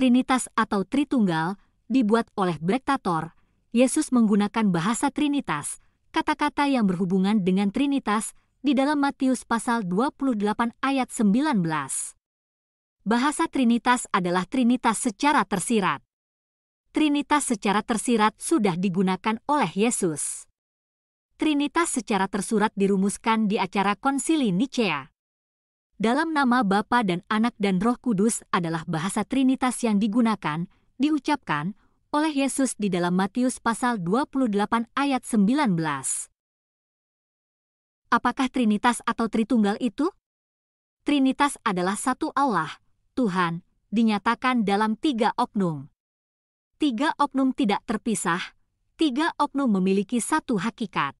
Trinitas atau Tritunggal dibuat oleh Brektator, Yesus menggunakan bahasa Trinitas, kata-kata yang berhubungan dengan Trinitas di dalam Matius pasal 28 ayat 19. Bahasa Trinitas adalah Trinitas secara tersirat. Trinitas secara tersirat sudah digunakan oleh Yesus. Trinitas secara tersurat dirumuskan di acara konsili Nicea dalam nama Bapa dan Anak dan Roh Kudus adalah bahasa Trinitas yang digunakan, diucapkan, oleh Yesus di dalam Matius pasal 28 ayat 19. Apakah Trinitas atau Tritunggal itu? Trinitas adalah satu Allah, Tuhan, dinyatakan dalam tiga oknum. Tiga oknum tidak terpisah, tiga oknum memiliki satu hakikat.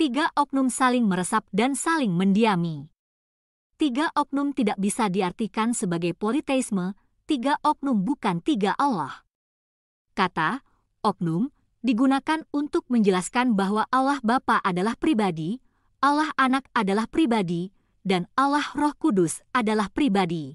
Tiga oknum saling meresap dan saling mendiami. Tiga oknum tidak bisa diartikan sebagai politeisme, tiga oknum bukan tiga Allah. Kata oknum digunakan untuk menjelaskan bahwa Allah Bapa adalah pribadi, Allah Anak adalah pribadi, dan Allah Roh Kudus adalah pribadi.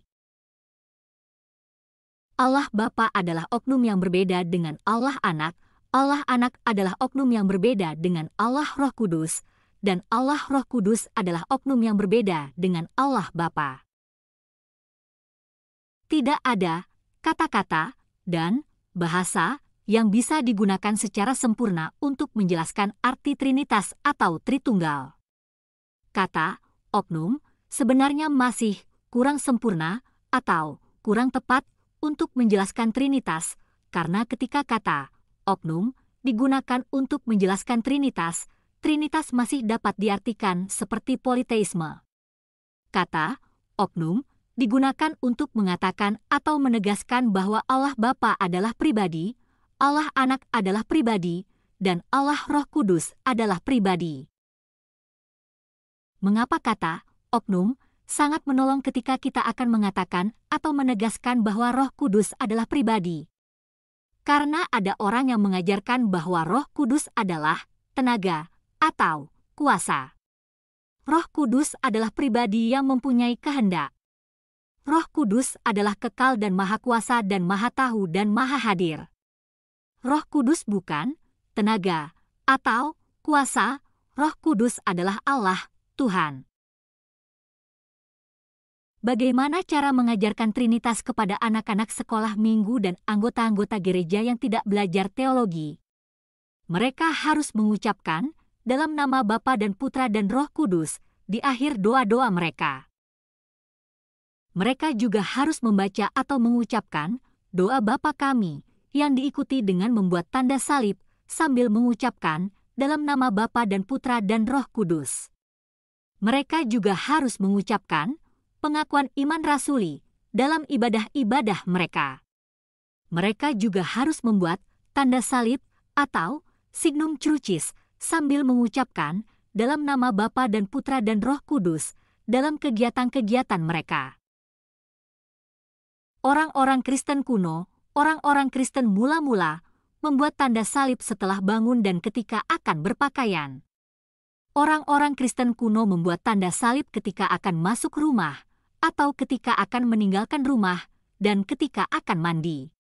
Allah Bapa adalah oknum yang berbeda dengan Allah Anak, Allah Anak adalah oknum yang berbeda dengan Allah Roh Kudus, dan Allah Roh Kudus adalah oknum yang berbeda dengan Allah Bapa. Tidak ada kata-kata dan bahasa yang bisa digunakan secara sempurna untuk menjelaskan arti Trinitas atau Tritunggal. Kata oknum sebenarnya masih kurang sempurna atau kurang tepat untuk menjelaskan Trinitas, karena ketika kata oknum digunakan untuk menjelaskan Trinitas, Trinitas masih dapat diartikan seperti politeisme. Kata oknum digunakan untuk mengatakan atau menegaskan bahwa Allah Bapa adalah pribadi, Allah Anak adalah pribadi, dan Allah Roh Kudus adalah pribadi. Mengapa kata oknum sangat menolong ketika kita akan mengatakan atau menegaskan bahwa Roh Kudus adalah pribadi? Karena ada orang yang mengajarkan bahwa Roh Kudus adalah tenaga, atau kuasa. Roh Kudus adalah pribadi yang mempunyai kehendak. Roh Kudus adalah kekal dan maha kuasa dan maha tahu dan maha hadir. Roh Kudus bukan tenaga atau kuasa. Roh Kudus adalah Allah, Tuhan. Bagaimana cara mengajarkan Trinitas kepada anak-anak sekolah minggu dan anggota-anggota gereja yang tidak belajar teologi? Mereka harus mengucapkan, dalam nama Bapa dan Putra dan Roh Kudus di akhir doa-doa mereka. Mereka juga harus membaca atau mengucapkan doa Bapa kami yang diikuti dengan membuat tanda salib sambil mengucapkan dalam nama Bapa dan Putra dan Roh Kudus. Mereka juga harus mengucapkan pengakuan iman rasuli dalam ibadah-ibadah mereka. Mereka juga harus membuat tanda salib atau signum crucis sambil mengucapkan dalam nama Bapa dan Putra dan Roh Kudus dalam kegiatan-kegiatan mereka. Orang-orang Kristen kuno, orang-orang Kristen mula-mula, membuat tanda salib setelah bangun dan ketika akan berpakaian. Orang-orang Kristen kuno membuat tanda salib ketika akan masuk rumah, atau ketika akan meninggalkan rumah, dan ketika akan mandi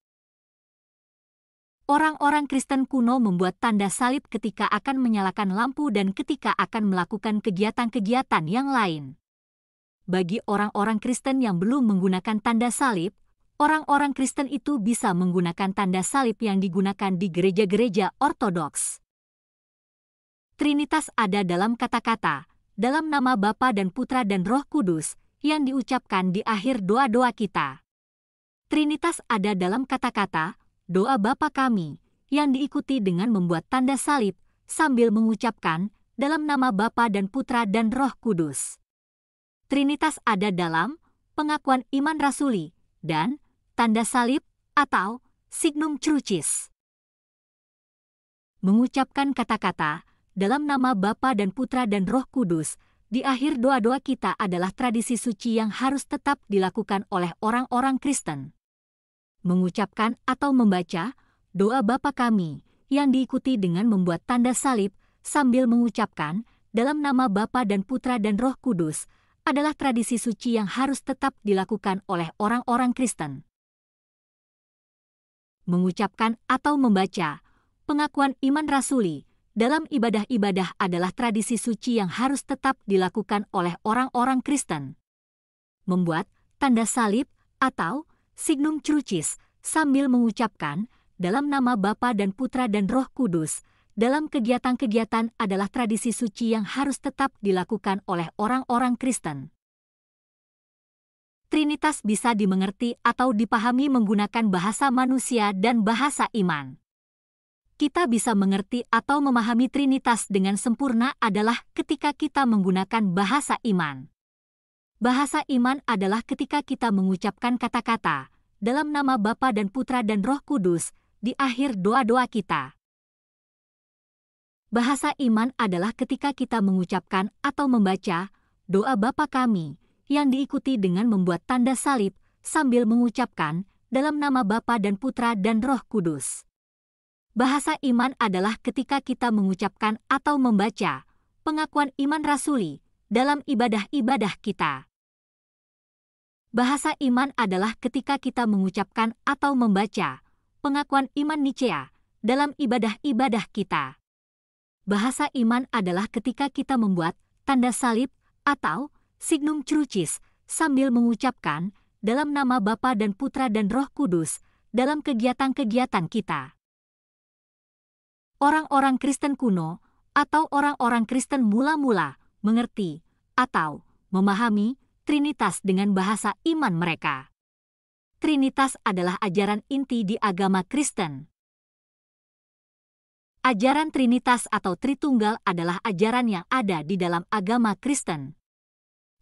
orang-orang Kristen kuno membuat tanda salib ketika akan menyalakan lampu dan ketika akan melakukan kegiatan-kegiatan yang lain. Bagi orang-orang Kristen yang belum menggunakan tanda salib, orang-orang Kristen itu bisa menggunakan tanda salib yang digunakan di gereja-gereja ortodoks. Trinitas ada dalam kata-kata, dalam nama Bapa dan Putra dan Roh Kudus, yang diucapkan di akhir doa-doa kita. Trinitas ada dalam kata-kata, doa Bapa kami, yang diikuti dengan membuat tanda salib, sambil mengucapkan, dalam nama Bapa dan Putra dan Roh Kudus. Trinitas ada dalam pengakuan iman rasuli dan tanda salib atau signum crucis. Mengucapkan kata-kata dalam nama Bapa dan Putra dan Roh Kudus di akhir doa-doa kita adalah tradisi suci yang harus tetap dilakukan oleh orang-orang Kristen mengucapkan atau membaca doa Bapa kami yang diikuti dengan membuat tanda salib sambil mengucapkan dalam nama Bapa dan Putra dan Roh Kudus adalah tradisi suci yang harus tetap dilakukan oleh orang-orang Kristen. Mengucapkan atau membaca pengakuan iman rasuli dalam ibadah-ibadah adalah tradisi suci yang harus tetap dilakukan oleh orang-orang Kristen. Membuat tanda salib atau Signum Crucis, sambil mengucapkan, dalam nama Bapa dan Putra dan Roh Kudus, dalam kegiatan-kegiatan adalah tradisi suci yang harus tetap dilakukan oleh orang-orang Kristen. Trinitas bisa dimengerti atau dipahami menggunakan bahasa manusia dan bahasa iman. Kita bisa mengerti atau memahami Trinitas dengan sempurna adalah ketika kita menggunakan bahasa iman. Bahasa iman adalah ketika kita mengucapkan kata-kata dalam nama Bapa dan Putra dan Roh Kudus di akhir doa-doa kita. Bahasa iman adalah ketika kita mengucapkan atau membaca doa Bapa kami yang diikuti dengan membuat tanda salib sambil mengucapkan dalam nama Bapa dan Putra dan Roh Kudus. Bahasa iman adalah ketika kita mengucapkan atau membaca pengakuan iman rasuli dalam ibadah-ibadah kita. Bahasa iman adalah ketika kita mengucapkan atau membaca pengakuan iman Nicea dalam ibadah-ibadah kita. Bahasa iman adalah ketika kita membuat tanda salib atau signum crucis sambil mengucapkan dalam nama Bapa dan Putra dan Roh Kudus dalam kegiatan-kegiatan kita. Orang-orang Kristen kuno atau orang-orang Kristen mula-mula mengerti, atau memahami Trinitas dengan bahasa iman mereka. Trinitas adalah ajaran inti di agama Kristen. Ajaran Trinitas atau Tritunggal adalah ajaran yang ada di dalam agama Kristen.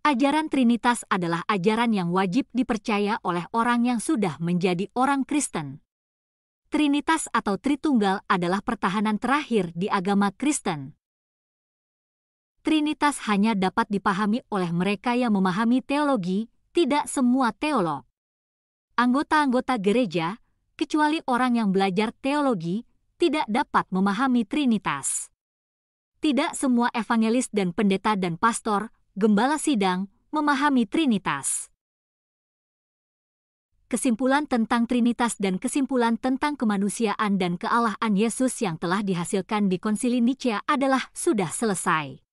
Ajaran Trinitas adalah ajaran yang wajib dipercaya oleh orang yang sudah menjadi orang Kristen. Trinitas atau Tritunggal adalah pertahanan terakhir di agama Kristen. Trinitas hanya dapat dipahami oleh mereka yang memahami teologi, tidak semua teolog. Anggota-anggota gereja, kecuali orang yang belajar teologi, tidak dapat memahami Trinitas. Tidak semua evangelis dan pendeta dan pastor, gembala sidang, memahami Trinitas. Kesimpulan tentang Trinitas dan kesimpulan tentang kemanusiaan dan kealahan Yesus yang telah dihasilkan di konsili Nicea adalah sudah selesai.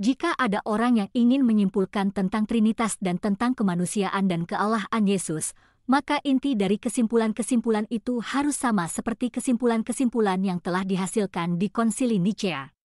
Jika ada orang yang ingin menyimpulkan tentang Trinitas dan tentang kemanusiaan dan kealahan Yesus, maka inti dari kesimpulan-kesimpulan itu harus sama seperti kesimpulan-kesimpulan yang telah dihasilkan di konsili Nicea.